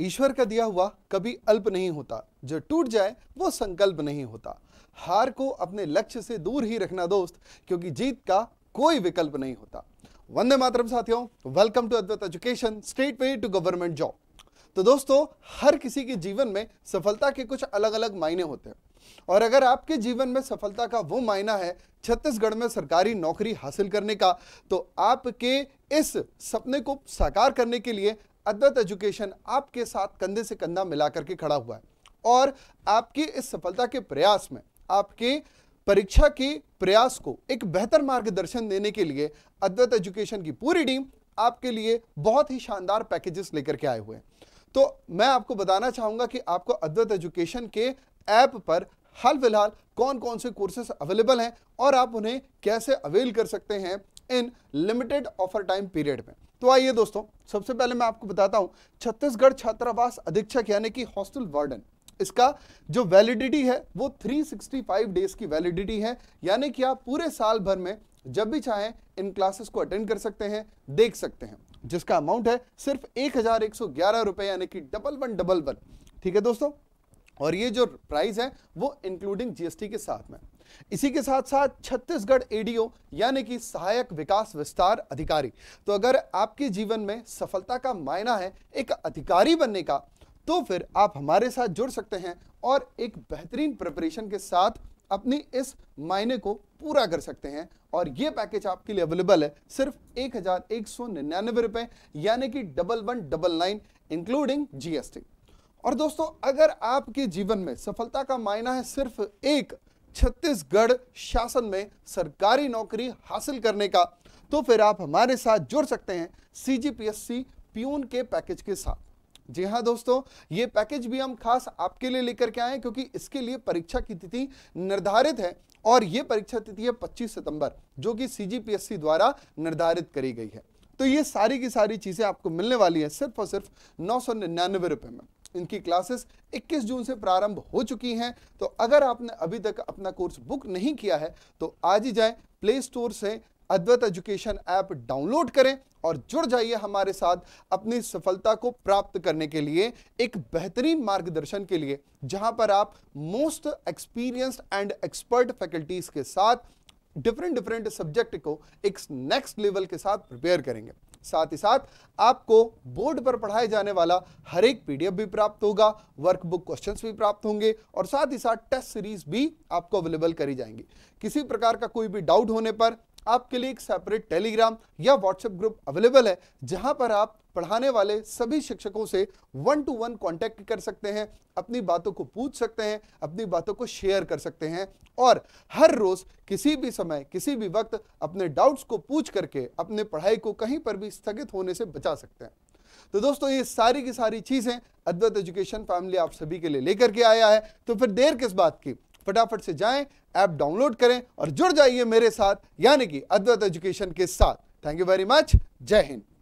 ईश्वर का दिया हुआ कभी अल्प नहीं होता जो टूट जाए वो संकल्प नहीं होता हार को अपने लक्ष्य से दूर ही रखना दोस्त क्योंकि जीत का कोई विकल्प नहीं होता वंदे मातरम साथियों welcome to Advait education state way to government job तो दोस्तों हर किसी के जीवन में सफलता के कुछ अलग अलग मायने होते हैं और अगर आपके जीवन में सफलता का वो मायना है छत्तीसगढ़ में सरकारी नौकरी हासिल करने का तो आपके इस सपने को साकार करने के लिए अद्वत एजुकेशन आपके साथ कंधे से कंधा मिला करके खड़ा हुआ है और आपकी इस सफलता के प्रयास में आपके परीक्षा के प्रयास को एक बेहतर मार्गदर्शन देने के लिए अद्वत एजुकेशन की पूरी टीम आपके लिए बहुत ही शानदार पैकेजेस लेकर के आए हुए हैं तो मैं आपको बताना चाहूँगा कि आपको अद्वैत एजुकेशन के ऐप पर हाल फिलहाल कौन कौन से कोर्सेस अवेलेबल हैं और आप उन्हें कैसे अवेल कर सकते हैं in limited offer time period में तो आइए दोस्तों सबसे पहले मैं आपको बताता हूं छत्तीसगढ़ छात्रावास अधीक्षक यानी कि हॉस्टल वार्डन इसका जो वैलिडिटी है वो 365 डेज की वैलिडिटी है यानी कि आप पूरे साल भर में जब भी चाहें इन क्लासेस को अटेंड कर सकते हैं देख सकते हैं जिसका अमाउंट है सिर्फ एक हजार रुपए यानी कि डबल वन डबल वन ठीक है दोस्तों और ये जो प्राइस है वो इंक्लूडिंग जीएसटी के साथ में इसी के साथ साथ छत्तीसगढ़ एडीओ यानी कि सहायक विकास विस्तार अधिकारी तो अगर आपके जीवन में सफलता का मायना है एक अधिकारी बनने का तो फिर आप हमारे साथ जुड़ सकते हैं और एक बेहतरीन प्रिपरेशन के साथ अपनी इस मायने को पूरा कर सकते हैं और ये पैकेज आपके लिए अवेलेबल है सिर्फ एक हजार एक सौ निन्यानवे रुपए यानी कि double one double nine including GST और दोस्तों अगर आपके जीवन में सफलता का मायना है सिर्फ एक छत्तीसगढ़ शासन में सरकारी नौकरी हासिल करने का तो फिर आप हमारे साथ जुड़ सकते हैं C G P S C peon के पैकेज के साथ जी हाँ दोस्तों ये पैकेज भी हम खास आपके लिए लेकर के आए क्योंकि इसके लिए परीक्षा की तिथि निर्धारित है और ये परीक्षा तिथि है 25 सितंबर जो कि सी द्वारा निर्धारित करी गई है तो ये सारी की सारी चीज़ें आपको मिलने वाली है सिर्फ और सिर्फ नौ सौ निन्यानवे रुपए में इनकी क्लासेस 21 जून से प्रारंभ हो चुकी हैं तो अगर आपने अभी तक अपना कोर्स बुक नहीं किया है तो आज ही जाए प्ले स्टोर से अद्वैत एजुकेशन ऐप डाउनलोड करें और जुड़ जाइए हमारे साथ अपनी सफलता को प्राप्त करने के लिए एक बेहतरीन मार्गदर्शन के लिए जहां पर आप most experienced and expert faculties के साथ डिफरेंट डिफरेंट सब्जेक्ट को एक नेक्स्ट लेवल के साथ प्रिपेयर करेंगे साथ ही साथ आपको बोर्ड पर पढ़ाए जाने वाला हर एक पीडीएफ भी प्राप्त होगा वर्कबुक क्वेश्चंस भी प्राप्त होंगे और साथ ही साथ टेस्ट सीरीज भी आपको अवेलेबल करी जाएंगी किसी प्रकार का कोई भी डाउट होने पर आपके लिए एक सेपरेट टेलीग्राम या व्हाट्सएप ग्रुप अवेलेबल है जहां पर आप पढ़ाने वाले सभी शिक्षकों से वन टू वन कांटेक्ट कर सकते हैं अपनी बातों को पूछ सकते हैं अपनी बातों को शेयर कर सकते हैं और हर रोज किसी भी समय किसी भी वक्त अपने डाउट्स को पूछ करके अपने पढ़ाई को कहीं पर भी स्थगित होने से बचा सकते हैं तो दोस्तों ये सारी की सारी चीजें अद्वैत एजुकेशन फैमिली आप सभी के लिए लेकर के आया है तो फिर देर किस बात की फटाफट से जाएं ऐप डाउनलोड करें और जुड़ जाइए मेरे साथ यानी कि अद्वैत एजुकेशन के साथ थैंक यू वेरी मच जय हिंद